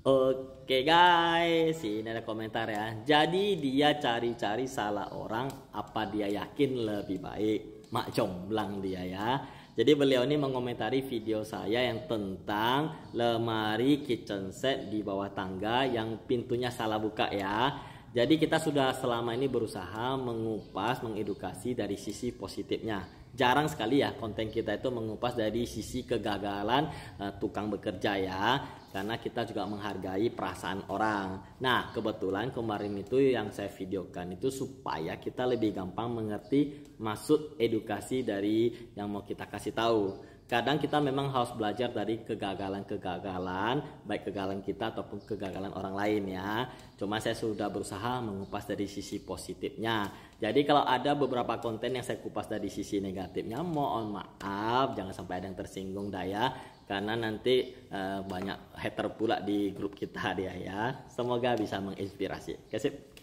Oke guys, ini ada komentar ya. Jadi dia cari-cari salah orang, apa dia yakin lebih baik? Mak comblang dia ya. Jadi beliau ini mengomentari video saya yang tentang lemari kitchen set di bawah tangga yang pintunya salah buka ya. Jadi kita sudah selama ini berusaha mengupas, mengedukasi dari sisi positifnya jarang sekali ya konten kita itu mengupas dari sisi kegagalan uh, tukang bekerja ya karena kita juga menghargai perasaan orang. Nah, kebetulan kemarin itu yang saya videokan itu supaya kita lebih gampang mengerti maksud edukasi dari yang mau kita kasih tahu. Kadang kita memang harus belajar dari kegagalan-kegagalan, baik kegagalan kita ataupun kegagalan orang lain ya. Cuma saya sudah berusaha mengupas dari sisi positifnya. Jadi kalau ada beberapa konten yang saya kupas dari sisi negatifnya, mohon maaf, jangan sampai ada yang tersinggung daya karena nanti uh, banyak hater pula di grup kita dia ya. Semoga bisa menginspirasi. Kasih.